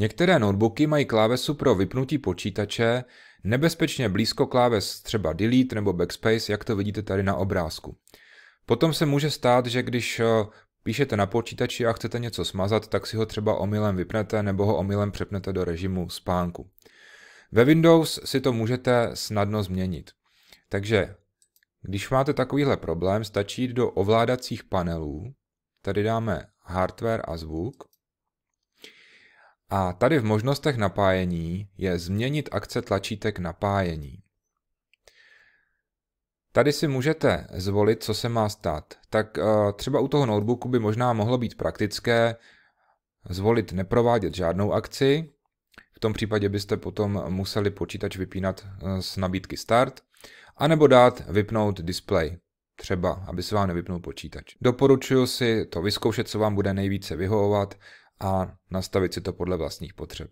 Některé notebooky mají klávesu pro vypnutí počítače nebezpečně blízko kláves třeba delete nebo backspace, jak to vidíte tady na obrázku. Potom se může stát, že když eh, píšete na počítači a chcete něco smazat, tak si ho třeba omylem vypnete nebo ho omylem přepnete do režimu spánku. Ve Windows si to můžete snadno změnit. Takže když máte takovýhle problém, stačí jít do ovládacích panelů, tady dáme hardware a zvuk a tady v možnostech napájení je změnit akce tlačítek napájení. Tady si můžete zvolit, co se má stát. Tak eh, třeba u toho notebooku by možná mohlo být praktické zvolit neprovádět žádnou akci. V tom případě byste potom museli počítač vypínat eh, z nabídky start, A nebo dát vypnout display, třeba aby se vám nevypnul počítač. Doporučuji si to vyzkoušet, co vám bude nejvíce vyhovovat a nastavit si to podle vlastních potřeb.